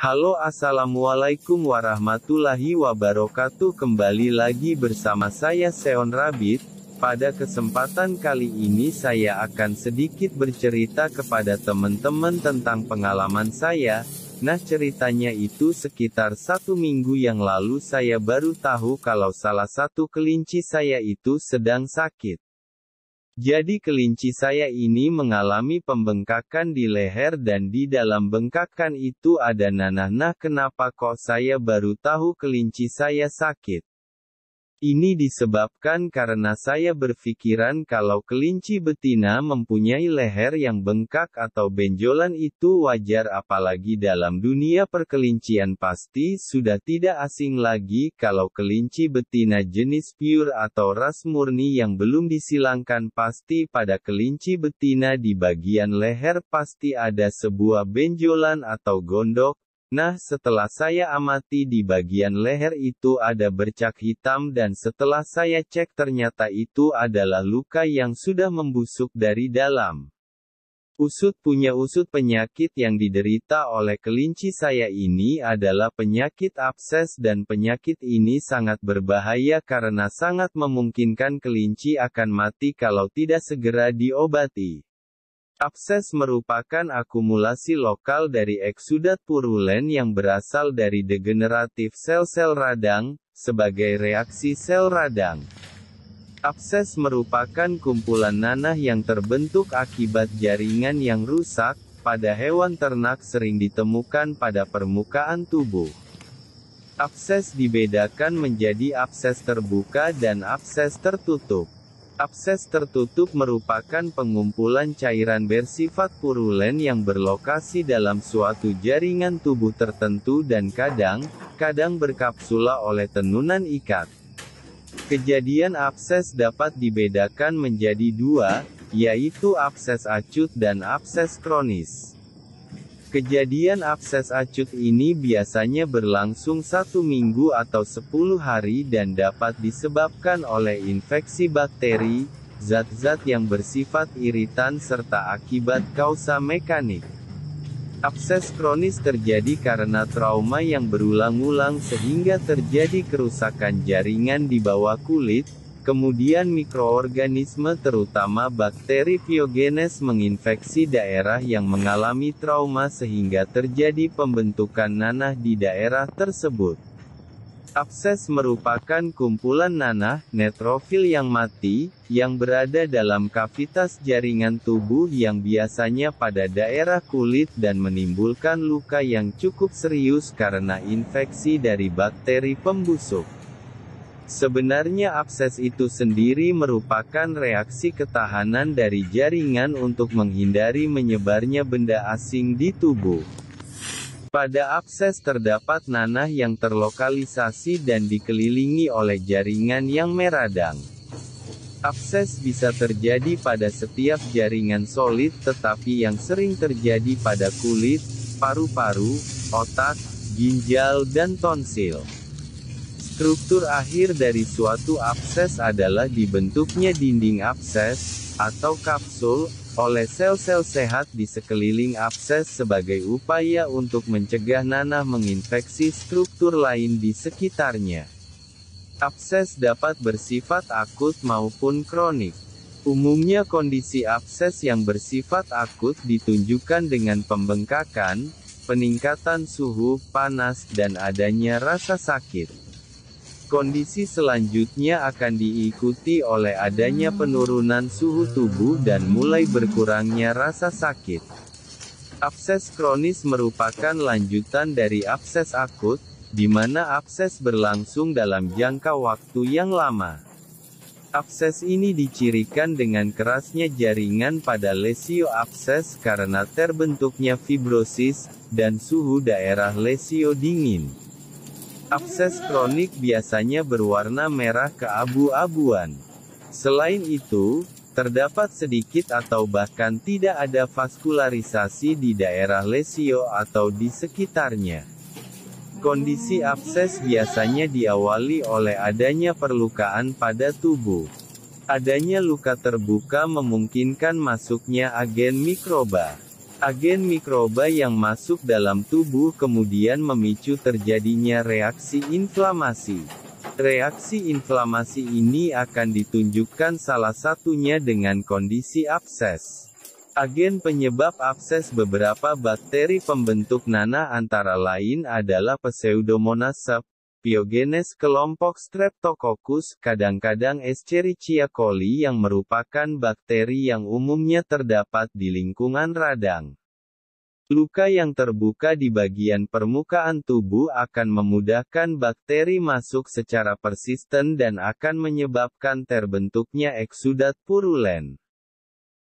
Halo Assalamualaikum warahmatullahi wabarakatuh Kembali lagi bersama saya Seon Rabbit. Pada kesempatan kali ini saya akan sedikit bercerita kepada teman-teman tentang pengalaman saya Nah ceritanya itu sekitar satu minggu yang lalu saya baru tahu kalau salah satu kelinci saya itu sedang sakit jadi kelinci saya ini mengalami pembengkakan di leher dan di dalam bengkakan itu ada nanah. Nah kenapa kok saya baru tahu kelinci saya sakit? Ini disebabkan karena saya berpikiran kalau kelinci betina mempunyai leher yang bengkak atau benjolan itu wajar apalagi dalam dunia perkelincian pasti sudah tidak asing lagi kalau kelinci betina jenis pure atau ras murni yang belum disilangkan pasti pada kelinci betina di bagian leher pasti ada sebuah benjolan atau gondok, Nah, setelah saya amati di bagian leher itu ada bercak hitam dan setelah saya cek ternyata itu adalah luka yang sudah membusuk dari dalam. Usut punya usut penyakit yang diderita oleh kelinci saya ini adalah penyakit abses dan penyakit ini sangat berbahaya karena sangat memungkinkan kelinci akan mati kalau tidak segera diobati. Abses merupakan akumulasi lokal dari eksudat purulen yang berasal dari degeneratif sel-sel radang, sebagai reaksi sel radang. Abses merupakan kumpulan nanah yang terbentuk akibat jaringan yang rusak, pada hewan ternak sering ditemukan pada permukaan tubuh. Abses dibedakan menjadi abses terbuka dan abses tertutup. Abses tertutup merupakan pengumpulan cairan bersifat purulen yang berlokasi dalam suatu jaringan tubuh tertentu dan kadang, kadang berkapsula oleh tenunan ikat. Kejadian abses dapat dibedakan menjadi dua, yaitu abses acut dan abses kronis. Kejadian abses acut ini biasanya berlangsung satu minggu atau 10 hari dan dapat disebabkan oleh infeksi bakteri, zat-zat yang bersifat iritan serta akibat kausa mekanik. Abses kronis terjadi karena trauma yang berulang-ulang sehingga terjadi kerusakan jaringan di bawah kulit, Kemudian mikroorganisme terutama bakteri biogenes menginfeksi daerah yang mengalami trauma sehingga terjadi pembentukan nanah di daerah tersebut. Abses merupakan kumpulan nanah netrofil yang mati, yang berada dalam kavitas jaringan tubuh yang biasanya pada daerah kulit dan menimbulkan luka yang cukup serius karena infeksi dari bakteri pembusuk. Sebenarnya abses itu sendiri merupakan reaksi ketahanan dari jaringan untuk menghindari menyebarnya benda asing di tubuh. Pada abses terdapat nanah yang terlokalisasi dan dikelilingi oleh jaringan yang meradang. Abses bisa terjadi pada setiap jaringan solid tetapi yang sering terjadi pada kulit, paru-paru, otak, ginjal dan tonsil. Struktur akhir dari suatu abses adalah dibentuknya dinding abses, atau kapsul, oleh sel-sel sehat di sekeliling abses sebagai upaya untuk mencegah nanah menginfeksi struktur lain di sekitarnya. Abses dapat bersifat akut maupun kronik. Umumnya kondisi abses yang bersifat akut ditunjukkan dengan pembengkakan, peningkatan suhu, panas, dan adanya rasa sakit. Kondisi selanjutnya akan diikuti oleh adanya penurunan suhu tubuh dan mulai berkurangnya rasa sakit. Abses kronis merupakan lanjutan dari abses akut, di mana abses berlangsung dalam jangka waktu yang lama. Abses ini dicirikan dengan kerasnya jaringan pada lesio abses karena terbentuknya fibrosis, dan suhu daerah lesio dingin. Abses kronik biasanya berwarna merah keabu-abuan. Selain itu, terdapat sedikit atau bahkan tidak ada vaskularisasi di daerah lesio atau di sekitarnya. Kondisi abses biasanya diawali oleh adanya perlukaan pada tubuh. Adanya luka terbuka memungkinkan masuknya agen mikroba. Agen mikroba yang masuk dalam tubuh kemudian memicu terjadinya reaksi inflamasi. Reaksi inflamasi ini akan ditunjukkan salah satunya dengan kondisi abses. Agen penyebab abses beberapa bakteri pembentuk nanah antara lain adalah Pseudomonas Biogenes kelompok Streptococcus, kadang-kadang Escherichia coli yang merupakan bakteri yang umumnya terdapat di lingkungan radang. Luka yang terbuka di bagian permukaan tubuh akan memudahkan bakteri masuk secara persisten dan akan menyebabkan terbentuknya eksudat purulen.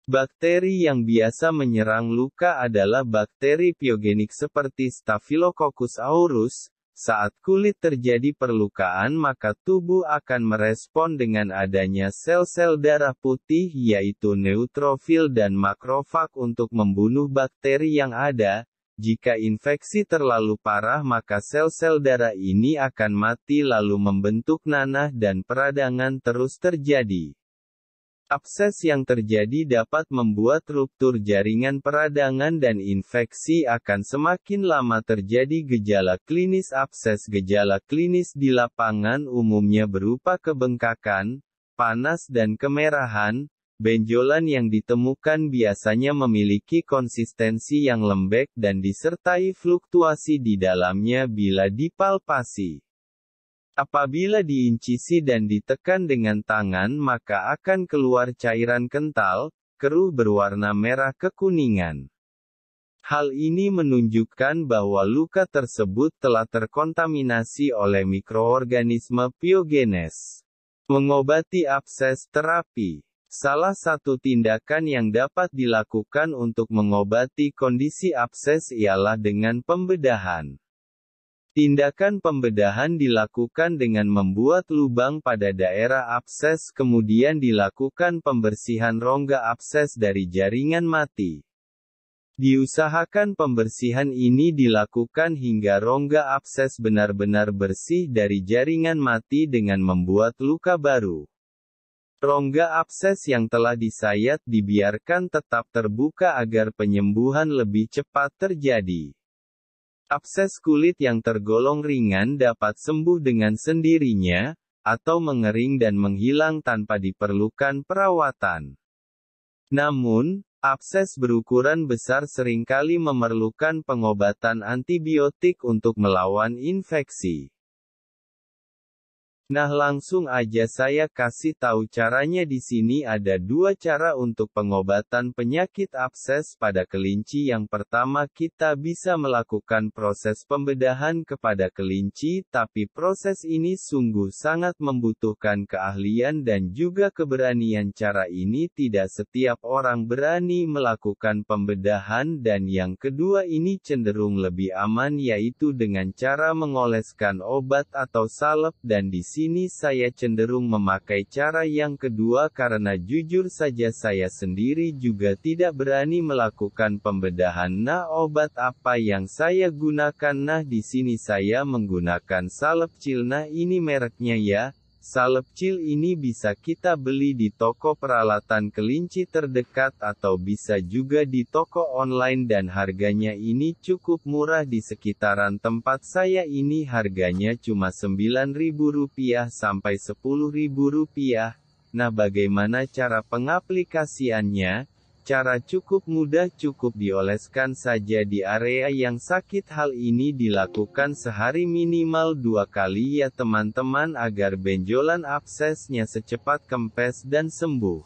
Bakteri yang biasa menyerang luka adalah bakteri piogenik seperti Staphylococcus aureus, saat kulit terjadi perlukaan maka tubuh akan merespon dengan adanya sel-sel darah putih yaitu neutrofil dan makrofag untuk membunuh bakteri yang ada. Jika infeksi terlalu parah maka sel-sel darah ini akan mati lalu membentuk nanah dan peradangan terus terjadi. Abses yang terjadi dapat membuat ruptur jaringan peradangan dan infeksi akan semakin lama terjadi gejala klinis abses gejala klinis di lapangan umumnya berupa kebengkakan, panas dan kemerahan, benjolan yang ditemukan biasanya memiliki konsistensi yang lembek dan disertai fluktuasi di dalamnya bila dipalpasi. Apabila diincisi dan ditekan dengan tangan maka akan keluar cairan kental, keruh berwarna merah kekuningan. Hal ini menunjukkan bahwa luka tersebut telah terkontaminasi oleh mikroorganisme piogenes. Mengobati abses terapi Salah satu tindakan yang dapat dilakukan untuk mengobati kondisi abses ialah dengan pembedahan. Tindakan pembedahan dilakukan dengan membuat lubang pada daerah abses kemudian dilakukan pembersihan rongga abses dari jaringan mati. Diusahakan pembersihan ini dilakukan hingga rongga abses benar-benar bersih dari jaringan mati dengan membuat luka baru. Rongga abses yang telah disayat dibiarkan tetap terbuka agar penyembuhan lebih cepat terjadi. Abses kulit yang tergolong ringan dapat sembuh dengan sendirinya, atau mengering dan menghilang tanpa diperlukan perawatan. Namun, abses berukuran besar seringkali memerlukan pengobatan antibiotik untuk melawan infeksi. Nah langsung aja saya kasih tahu caranya di sini ada dua cara untuk pengobatan penyakit abses pada kelinci yang pertama kita bisa melakukan proses pembedahan kepada kelinci tapi proses ini sungguh sangat membutuhkan keahlian dan juga keberanian cara ini tidak setiap orang berani melakukan pembedahan dan yang kedua ini cenderung lebih aman yaitu dengan cara mengoleskan obat atau salep dan di sini saya cenderung memakai cara yang kedua karena jujur saja saya sendiri juga tidak berani melakukan pembedahan nah obat apa yang saya gunakan nah di sini saya menggunakan salep cilna ini mereknya ya, Salep Salepcil ini bisa kita beli di toko peralatan kelinci terdekat atau bisa juga di toko online dan harganya ini cukup murah di sekitaran tempat saya ini harganya cuma Rp9.000 sampai Rp10.000. Nah bagaimana cara pengaplikasiannya? Cara cukup mudah cukup dioleskan saja di area yang sakit hal ini dilakukan sehari minimal dua kali ya teman-teman agar benjolan absesnya secepat kempes dan sembuh.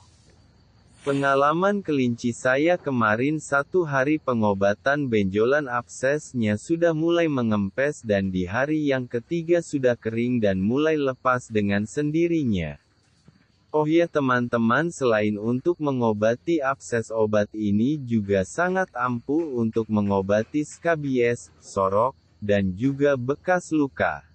Pengalaman kelinci saya kemarin satu hari pengobatan benjolan absesnya sudah mulai mengempes dan di hari yang ketiga sudah kering dan mulai lepas dengan sendirinya. Oh ya teman-teman selain untuk mengobati abses obat ini juga sangat ampuh untuk mengobati skabies, sorok, dan juga bekas luka.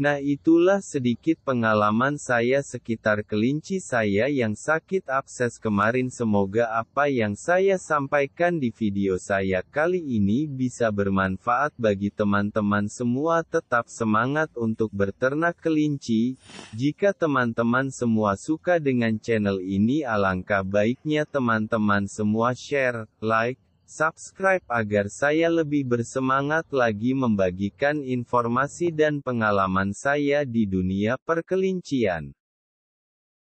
Nah itulah sedikit pengalaman saya sekitar kelinci saya yang sakit abses kemarin semoga apa yang saya sampaikan di video saya kali ini bisa bermanfaat bagi teman-teman semua tetap semangat untuk berternak kelinci. Jika teman-teman semua suka dengan channel ini alangkah baiknya teman-teman semua share, like, Subscribe agar saya lebih bersemangat lagi membagikan informasi dan pengalaman saya di dunia perkelincian.